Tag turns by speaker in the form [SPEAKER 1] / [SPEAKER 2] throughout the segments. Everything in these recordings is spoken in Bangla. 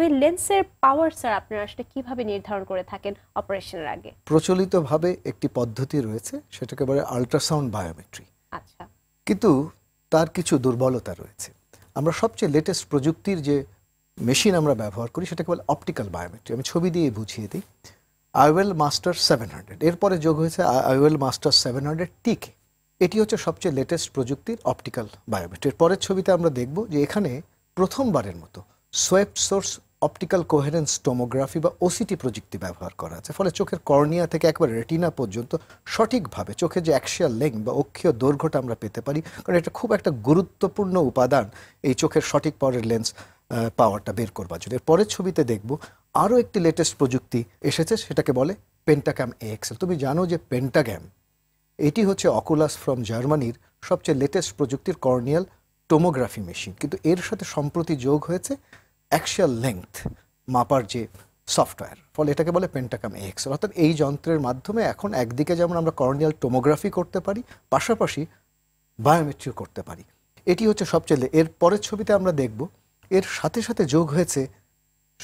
[SPEAKER 1] তো এই লেন্সের পাওয়ার স্যার আপনারা আসলে কিভাবে নির্ধারণ করে থাকেন অপারেশনের আগে প্রচলিতভাবে একটি পদ্ধতি রয়েছে সেটাকে বলে আলট্রাসাউন্ড বায়োমেট্রি আচ্ছা কিন্তু তার কিছু দুর্বলতা রয়েছে আমরা সবচেয়ে লেটেস্ট প্রযুক্তির যে মেশিন আমরা ব্যবহার করি সেটাকে বলে অপটিক্যাল বায়োমেট্রি আমি ছবি দিয়ে বুঝিয়ে দিই আইওয়েল মাস্টার সেভেন হান্ড্রেড এরপরে যোগ হয়েছে আইওয়েল মাস্টার সেভেন হান্ড্রেড টিকে এটি হচ্ছে সবচেয়ে লেটেস্ট প্রযুক্তির অপটিক্যাল বায়োমেট্রি পরের ছবিতে আমরা দেখব যে এখানে প্রথমবারের মতো swept source optical coherence tomography বা ওসিটি প্রযুক্তি ব্যবহার করা আছে ফলে চোখের কর্নিয়া থেকে একবার রেটিনা পর্যন্ত সঠিকভাবে চোখের যে অ্যাক্সিয়াল লেং বা অক্ষীয় দৈর্ঘ্যটা আমরা পেতে পারি কারণ এটা খুব একটা গুরুত্বপূর্ণ উপাদান এই চোখের সঠিক পরের লেন্স পাওয়ারটা বের করবার জন্য এর পরের ছবিতে দেখব আরও একটি লেটেস্ট প্রযুক্তি এসেছে সেটাকে বলে পেন্টাক্যাম এক্সেল তুমি জানো যে পেন্টাগ্যাম এটি হচ্ছে অকুলাস ফ্রম জার্মানির সবচেয়ে লেটেস্ট প্রযুক্তির কর্নিয়াল টোমোগ্রাফি মেশিন কিন্তু এর সাথে সম্প্রতি যোগ হয়েছে অ্যাকচুয়াল লেংথ মাপার যে সফটওয়্যার ফলে এটাকে বলে পেন্টাকাম এক্স অর্থাৎ এই যন্ত্রের মাধ্যমে এখন একদিকে যেমন আমরা করনিয়াল টোমোগ্রাফি করতে পারি পাশাপাশি বায়োমেট্রিও করতে পারি এটি হচ্ছে সবচেয়ে এর পরের ছবিতে আমরা দেখব এর সাথে সাথে যোগ হয়েছে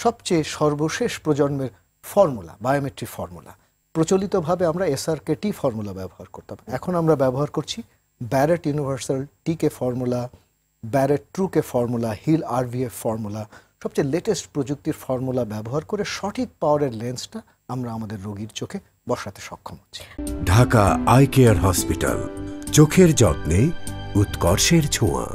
[SPEAKER 1] সবচেয়ে সর্বশেষ প্রজন্মের ফর্মুলা বায়োমেট্রিক ফর্মুলা প্রচলিতভাবে আমরা এসআরকে টি ফর্মুলা ব্যবহার করতাম এখন আমরা ব্যবহার করছি Barrett universal TK formula Barrett true K formula Hill RBF formula সবচেয়ে লেটেস্ট প্রযুক্তির ফর্মুলা ব্যবহার করে সঠিক পাওয়ারের লেন্সটা আমরা আমাদের রোগীর চোখে বসাতে সক্ষম হচ্ছি ঢাকা আই কেয়ার হসপিটাল চোখের যত্নে উৎকর্ষের ছোঁয়া